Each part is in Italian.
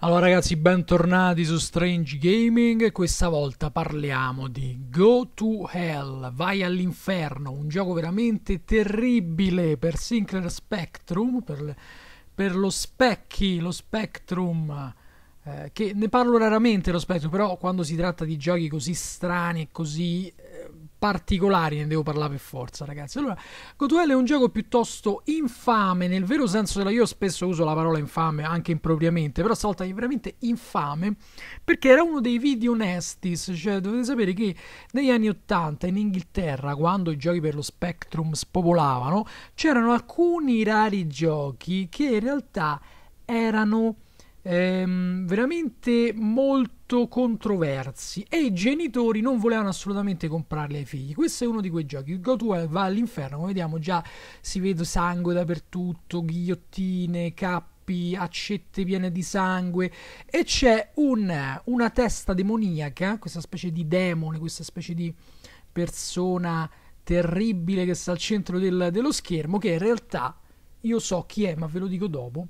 Allora ragazzi, bentornati su Strange Gaming. Questa volta parliamo di Go to Hell, vai all'inferno, un gioco veramente terribile per Sinclair Spectrum, per, per lo Specchi, lo Spectrum, eh, che ne parlo raramente lo Spectrum, però quando si tratta di giochi così strani e così eh, particolari ne devo parlare per forza, ragazzi. Allora, Gotuel è un gioco piuttosto infame, nel vero senso della io spesso uso la parola infame anche impropriamente, però stavolta è veramente infame perché era uno dei video nestis, cioè dovete sapere che negli anni 80 in Inghilterra, quando i giochi per lo Spectrum spopolavano, c'erano alcuni rari giochi che in realtà erano ehm, veramente molto controversi e i genitori non volevano assolutamente comprarli ai figli. Questo è uno di quei giochi. Il Go to va all'inferno, come vediamo già si vede sangue dappertutto, ghigliottine, cappi, accette piene di sangue e c'è un, una testa demoniaca, questa specie di demone, questa specie di persona terribile che sta al centro del, dello schermo che in realtà io so chi è ma ve lo dico dopo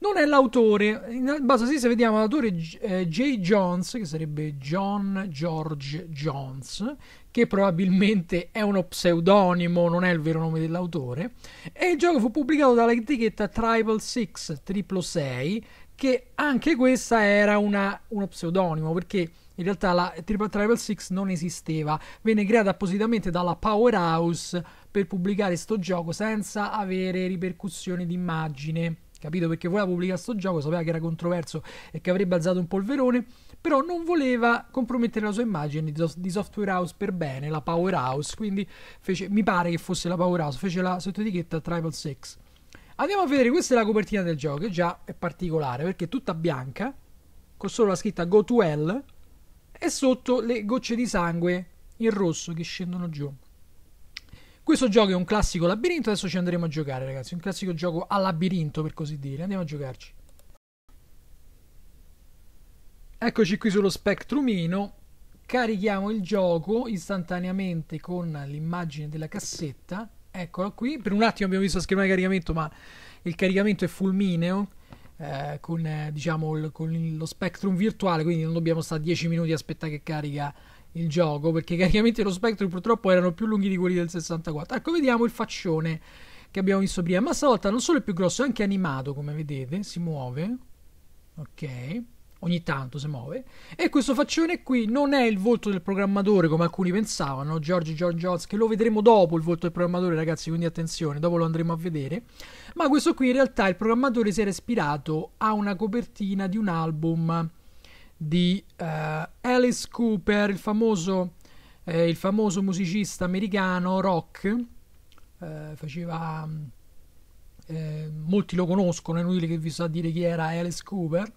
non è l'autore, in base a sì se vediamo l'autore eh, J. Jones, che sarebbe John George Jones, che probabilmente è uno pseudonimo, non è il vero nome dell'autore, e il gioco fu pubblicato dall'etichetta Tribal 6 666, che anche questa era una, uno pseudonimo, perché in realtà la Triple Tribal 6 non esisteva, venne creata appositamente dalla Powerhouse per pubblicare sto gioco senza avere ripercussioni di immagine capito? Perché voleva pubblicare sto gioco, sapeva che era controverso e che avrebbe alzato un polverone, però non voleva compromettere la sua immagine di, di software house per bene, la powerhouse, quindi fece, mi pare che fosse la powerhouse, fece la sottoetichetta Triple Six. Andiamo a vedere, questa è la copertina del gioco, che già è particolare, perché è tutta bianca, con solo la scritta Go to Hell, e sotto le gocce di sangue in rosso che scendono giù. Questo gioco è un classico labirinto, adesso ci andremo a giocare ragazzi, un classico gioco a labirinto per così dire, andiamo a giocarci. Eccoci qui sullo spectrumino, carichiamo il gioco istantaneamente con l'immagine della cassetta, eccola qui, per un attimo abbiamo visto la schermata di caricamento ma il caricamento è fulmineo, eh, con, eh, diciamo, il, con, lo spectrum virtuale, quindi non dobbiamo stare 10 minuti a aspettare che carica il gioco perché i caricamenti dello Spectrum purtroppo erano più lunghi di quelli del 64. Ecco, vediamo il faccione che abbiamo visto prima, ma stavolta non solo è più grosso, è anche animato, come vedete, si muove. Ok. Ogni tanto si muove. E questo faccione qui non è il volto del programmatore come alcuni pensavano, George George Jones, che lo vedremo dopo il volto del programmatore, ragazzi, quindi attenzione, dopo lo andremo a vedere. Ma questo qui in realtà il programmatore si era ispirato a una copertina di un album di uh, Alice Cooper, il famoso, eh, il famoso, musicista americano rock. Eh, faceva, mm, eh, molti lo conoscono, è inutile che vi so dire chi era Alice Cooper.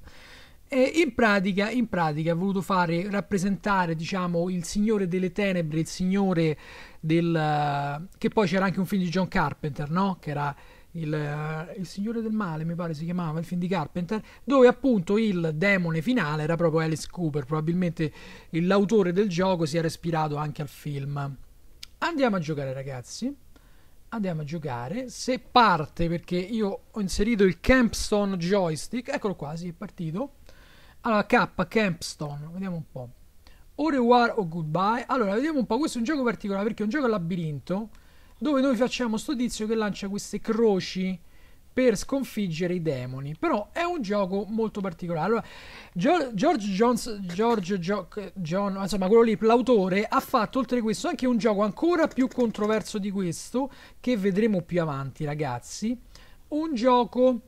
E in pratica, in pratica ha voluto fare rappresentare diciamo, il signore delle tenebre, il signore del... Eh, che poi c'era anche un film di John Carpenter, no? che era il, eh, il, Signore del Male, mi pare si chiamava il film di Carpenter, dove appunto il demone finale era proprio Alice Cooper, probabilmente l'autore del gioco si era ispirato anche al film. Andiamo a giocare ragazzi, andiamo a giocare, se parte perché io ho inserito il Campstone joystick, eccolo qua, si sì, è partito. Allora K, Campstone, vediamo un po'. Au revoir o goodbye. Allora, vediamo un po', questo è un gioco particolare perché è un gioco a labirinto dove noi facciamo sto tizio che lancia queste croci per sconfiggere i demoni. Però è un gioco molto particolare. Allora, George Jones, George jo- John, insomma, quello lì, l'autore, ha fatto oltre a questo anche un gioco ancora più controverso di questo, che vedremo più avanti, ragazzi. Un gioco,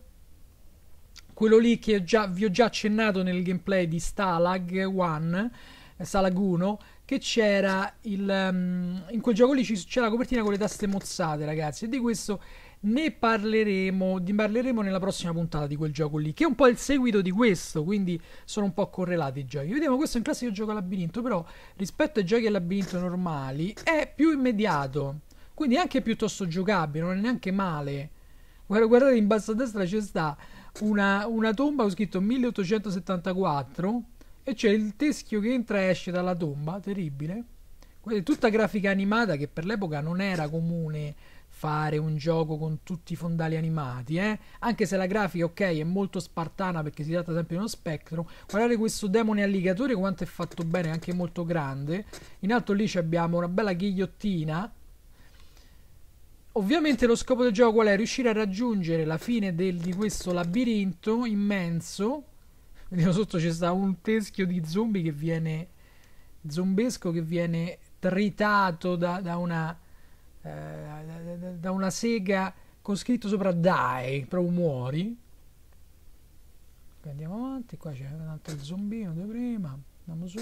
quello lì che già, vi ho già accennato nel gameplay di Stalag 1 Salaguno, che c'era il... Um, in quel gioco lì c'è la copertina con le taste mozzate, ragazzi, e di questo ne parleremo, ne parleremo nella prossima puntata di quel gioco lì, che è un po' il seguito di questo, quindi sono un po' correlati i giochi. Vediamo, questo è un classico gioco a labirinto, però rispetto ai giochi a labirinto normali è più immediato, quindi è anche piuttosto giocabile, non è neanche male. Guardate, in basso a destra c'è sta una, una tomba con scritto 1874 e c'è il teschio che entra e esce dalla tomba, terribile. Tutta grafica animata che per l'epoca non era comune fare un gioco con tutti i fondali animati, eh? anche se la grafica, ok, è molto spartana perché si tratta sempre di uno spettro. Guardate questo demone alligatore quanto è fatto bene, anche molto grande. In alto lì abbiamo una bella ghigliottina. Ovviamente lo scopo del gioco qual è? Riuscire a raggiungere la fine del, di questo labirinto immenso Vediamo sotto c'è sta un teschio di zombie che viene zombesco che viene tritato da, da una eh, da, da una sega con scritto sopra dai, proprio muori. Andiamo avanti, qua c'è un altro zombino di prima, andiamo su.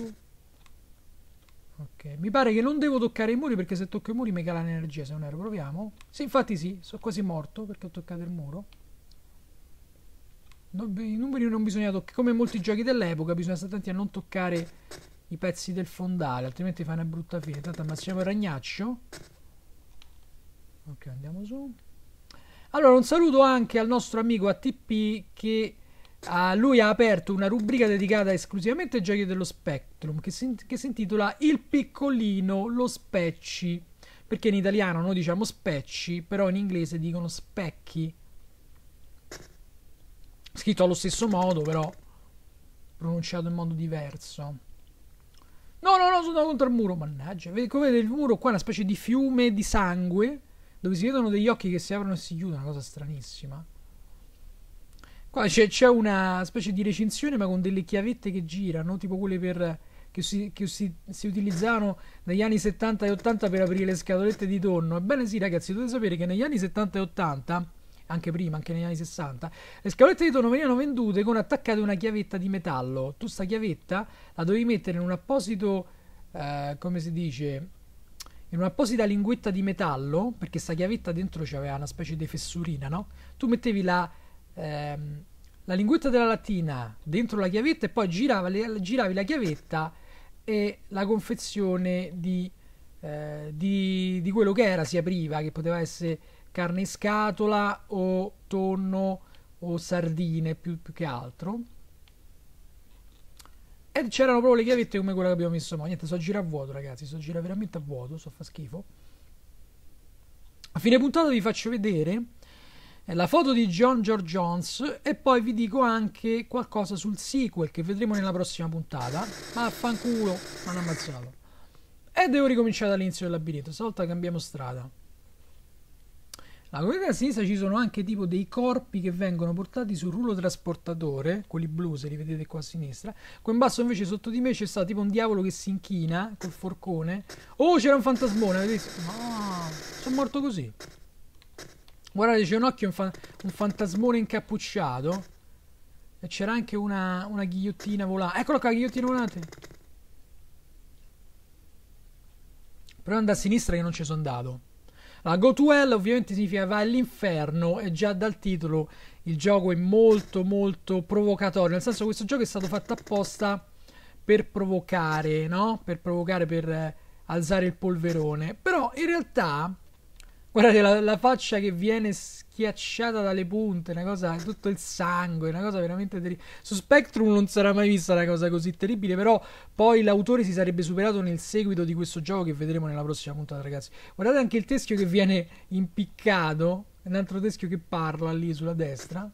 Ok, mi pare che non devo toccare i muri perché se tocco i muri mi cala l'energia, se non ero proviamo. Sì, infatti sì, sono quasi morto perché ho toccato il muro i numeri non bisogna toccare, come molti giochi dell'epoca, bisogna stare attenti a non toccare i pezzi del fondale, altrimenti fa una brutta fine. Tanto ammazziamo il ragnaccio. Ok, andiamo su. Allora, un saluto anche al nostro amico ATP che a lui ha aperto una rubrica dedicata esclusivamente ai giochi dello Spectrum che si, che si intitola Il piccolino, lo specci. Perché in italiano noi diciamo specci, però in inglese dicono specchi. Scritto allo stesso modo, però pronunciato in modo diverso. No, no, no, sono contro il muro, mannaggia. Vedi, come vede il muro qua è una specie di fiume di sangue, dove si vedono degli occhi che si aprono e si chiudono, una cosa stranissima. Qua c'è, c'è una specie di recinzione, ma con delle chiavette che girano, tipo quelle per che, si, che si, si, utilizzavano negli anni 70 e 80 per aprire le scatolette di tonno. Ebbene sì, ragazzi, dovete sapere che negli anni 70 e 80 anche prima, anche negli anni 60, le scatolette di tonno venivano vendute con attaccate una chiavetta di metallo. Tu sta chiavetta la dovevi mettere in un apposito, eh, come si dice, in un'apposita linguetta di metallo, perché sta chiavetta dentro c'aveva una specie di fessurina, no? Tu mettevi la, ehm, la linguetta della lattina dentro la chiavetta e poi giravi, giravi la chiavetta e la confezione di, eh, di, di quello che era si apriva, che poteva essere carne in scatola o tonno o sardine più, più che altro. E c'erano proprio le chiavette come quella che abbiamo messo Ma Niente, so a a vuoto, ragazzi. So gira veramente a vuoto, So fa schifo. A fine puntata vi faccio vedere eh, la foto di John George Jones e poi vi dico anche qualcosa sul sequel che vedremo nella prossima puntata. Ma affanculo, mi hanno ammazzato. E devo ricominciare dall'inizio del labirinto. Stavolta cambiamo strada. Alla a sinistra ci sono anche tipo dei corpi che vengono portati sul rullo trasportatore, quelli blu se li vedete qua a sinistra. Qua in basso invece sotto di me c'è stato tipo un diavolo che si inchina col forcone. Oh, c'era un fantasmone, avete visto? No, sono morto così. Guardate, c'è un occhio, un, fa un fantasmone incappucciato. E c'era anche una, una ghigliottina volante. Eccola qua, ghigliottina volante. Però andare a sinistra che non ci sono andato. La Go to Hell ovviamente significa vai all'inferno e già dal titolo il gioco è molto molto provocatorio, nel senso che questo gioco è stato fatto apposta per provocare, no? Per provocare, per eh, alzare il polverone. Però in realtà Guardate la, la, faccia che viene schiacciata dalle punte, una cosa, tutto il sangue, una cosa veramente terribile. Su Spectrum non sarà mai vista una cosa così terribile, però poi l'autore si sarebbe superato nel seguito di questo gioco che vedremo nella prossima puntata, ragazzi. Guardate anche il teschio che viene impiccato, un altro teschio che parla lì sulla destra.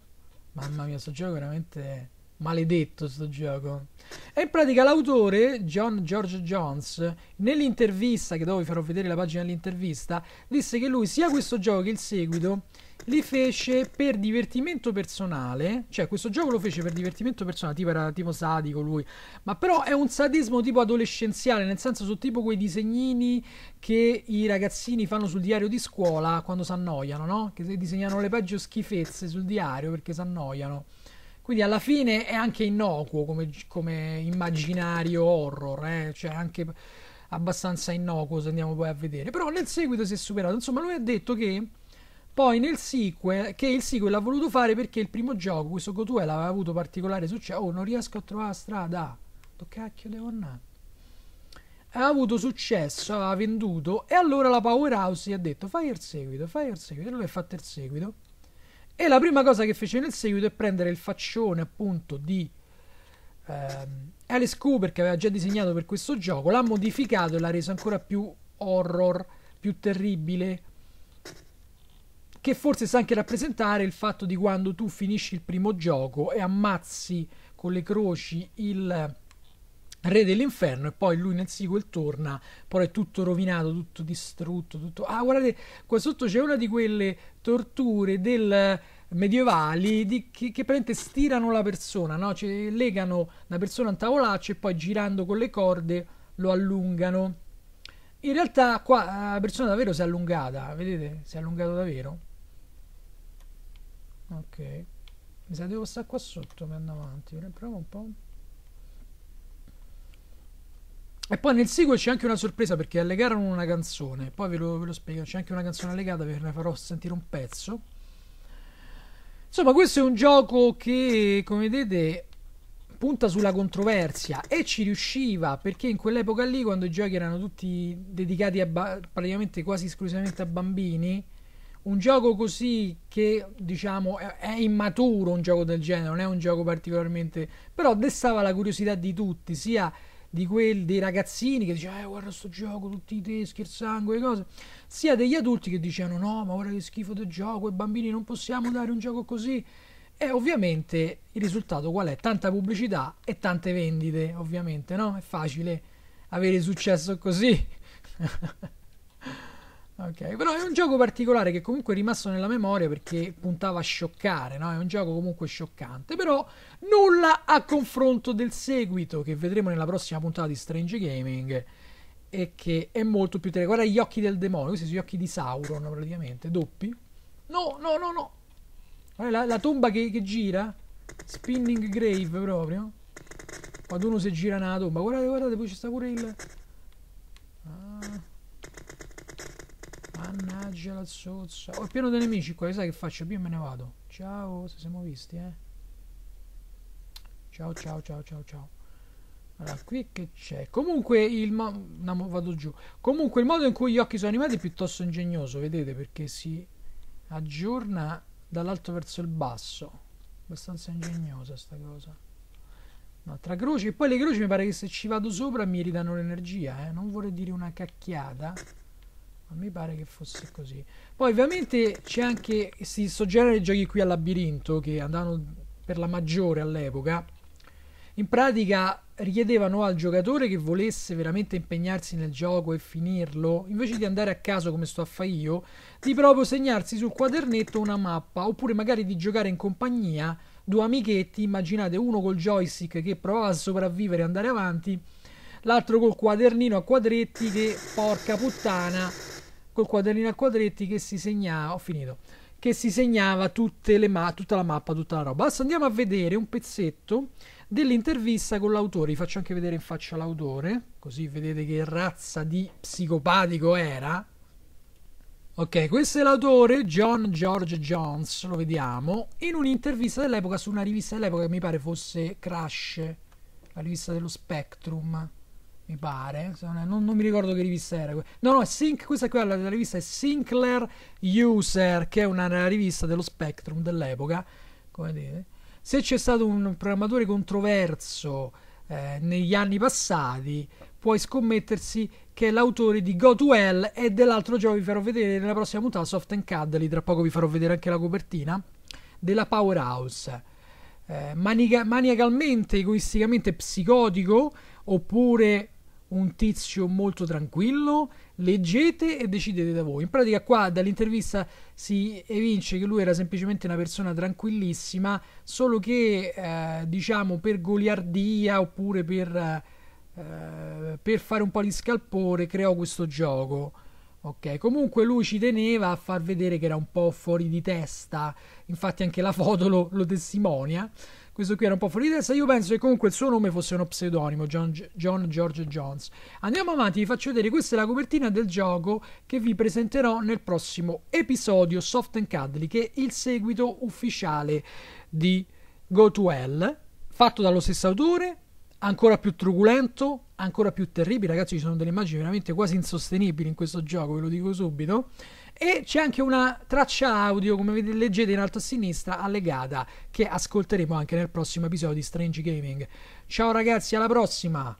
Mamma mia, sto gioco veramente Maledetto sto gioco. E in pratica l'autore, John George Jones, nell'intervista, che dopo vi farò vedere la pagina dell'intervista, disse che lui sia questo gioco che il seguito li fece per divertimento personale, cioè questo gioco lo fece per divertimento personale, tipo era tipo sadico lui, ma però è un sadismo tipo adolescenziale, nel senso sono tipo quei disegnini che i ragazzini fanno sul diario di scuola quando si annoiano, no? Che disegnano le peggio schifezze sul diario perché si annoiano. Quindi alla fine è anche innocuo come, come immaginario horror, eh? cioè anche abbastanza innocuo se andiamo poi a vedere. Però nel seguito si è superato. Insomma, lui ha detto che poi nel sequel, che il sequel l'ha voluto fare perché il primo gioco, questo Gotuel, aveva avuto particolare successo. Oh, non riesco a trovare la strada. Do cacchio devo andare? Ha avuto successo, ha venduto e allora la Powerhouse gli ha detto fai il seguito, fai il seguito. E lui ha fatto il seguito e la prima cosa che fece nel seguito è prendere il faccione appunto di ehm, Alice Cooper che aveva già disegnato per questo gioco, l'ha modificato e l'ha reso ancora più horror, più terribile, che forse sa anche rappresentare il fatto di quando tu finisci il primo gioco e ammazzi con le croci il Re dell'inferno e poi lui nel sequel torna, poi è tutto rovinato, tutto distrutto, tutto... Ah, guardate, qua sotto c'è una di quelle torture del medievali di, che, che praticamente stirano la persona, no? Cioè, legano la persona a un tavolaccio e poi girando con le corde lo allungano. In realtà qua eh, la persona davvero si è allungata, vedete? Si è allungato davvero. Ok. Mi sa devo stare qua sotto per andare avanti, proviamo un po'. E poi nel sequel c'è anche una sorpresa perché allegarono una canzone, poi ve lo, ve lo spiego, c'è anche una canzone allegata, ve ne farò sentire un pezzo. Insomma, questo è un gioco che, come vedete, punta sulla controversia e ci riusciva perché in quell'epoca lì, quando i giochi erano tutti dedicati ba- praticamente quasi esclusivamente a bambini, un gioco così che diciamo è immaturo un gioco del genere, non è un gioco particolarmente, però destava la curiosità di tutti, sia di quel, dei ragazzini che dicevano eh, guarda sto gioco, tutti i teschi, il sangue, le cose, sia degli adulti che dicevano no, ma guarda che schifo del gioco, ai bambini non possiamo dare un gioco così. E ovviamente il risultato qual è? Tanta pubblicità e tante vendite, ovviamente, no? È facile avere successo così. Ok, però è un gioco particolare che comunque è rimasto nella memoria perché puntava a scioccare, no? È un gioco comunque scioccante, però nulla a confronto del seguito che vedremo nella prossima puntata di Strange Gaming e che è molto più terribile. Guarda gli occhi del demonio, questi sono gli occhi di Sauron praticamente, doppi. No, no, no, no. Guarda la, la tomba che, che, gira, spinning grave proprio. Quando uno si gira nella tomba, guardate, guardate, poi ci sta pure il... Oggi la zozza. Ho oh, il piano dei nemici qua, sai che faccio? Io me ne vado. Ciao, se siamo visti, eh. Ciao, ciao, ciao, ciao, ciao. Allora, qui che c'è? Comunque il no, vado giù. Comunque il modo in cui gli occhi sono animati è piuttosto ingegnoso, vedete, perché si aggiorna dall'alto verso il basso. Abbastanza ingegnosa sta cosa. Un'altra croce. e poi le croci mi pare che se ci vado sopra mi ridano l'energia, eh. Non vorrei dire una cacchiata. Ma mi pare che fosse così. Poi ovviamente c'è anche, si di giochi qui al labirinto, che andavano per la maggiore all'epoca, in pratica richiedevano al giocatore che volesse veramente impegnarsi nel gioco e finirlo, invece di andare a caso come sto a fare io, di proprio segnarsi sul quadernetto una mappa, oppure magari di giocare in compagnia due amichetti, immaginate uno col joystick che provava a sopravvivere e andare avanti, l'altro col quadernino a quadretti che porca puttana col quadrino a quadretti che si segnava, ho finito, che si segnava ma- tutta la mappa, tutta la roba. Adesso andiamo a vedere un pezzetto dell'intervista con l'autore, vi faccio anche vedere in faccia l'autore, così vedete che razza di psicopatico era. Ok, questo è l'autore John George Jones, lo vediamo, in un'intervista dell'epoca su una rivista dell'epoca che mi pare fosse Crash, la rivista dello Spectrum mi pare. Non, non, mi ricordo che rivista era. No, no, Sink, questa è quella della rivista è Sinclair User, che è una rivista dello Spectrum dell'epoca. Come vedete, se c'è stato un programmatore controverso eh, negli anni passati, puoi scommettersi che è l'autore di Go to Hell e dell'altro gioco vi farò vedere nella prossima puntata Soft and Cuddly. Tra poco vi farò vedere anche la copertina della Powerhouse. Eh, manica- maniacalmente, egoisticamente psicotico oppure un tizio molto tranquillo, leggete e decidete da voi. In pratica qua dall'intervista si evince che lui era semplicemente una persona tranquillissima, solo che eh, diciamo per goliardia oppure per, eh, per fare un po' di scalpore creò questo gioco. Ok, comunque lui ci teneva a far vedere che era un po' fuori di testa, infatti anche la foto lo, lo testimonia questo qui era un po' fuori di testa. Io penso che comunque il suo nome fosse uno pseudonimo, John, John George Jones. Andiamo avanti, vi faccio vedere. Questa è la copertina del gioco che vi presenterò nel prossimo episodio Soft and Cuddly, che è il seguito ufficiale di Go to Hell, fatto dallo stesso autore, ancora più truculento, ancora più terribile. Ragazzi, ci sono delle immagini veramente quasi insostenibili in questo gioco, ve lo dico subito. E c'è anche una traccia audio, come leggete in alto a sinistra, allegata, che ascolteremo anche nel prossimo episodio di Strange Gaming. Ciao ragazzi, alla prossima!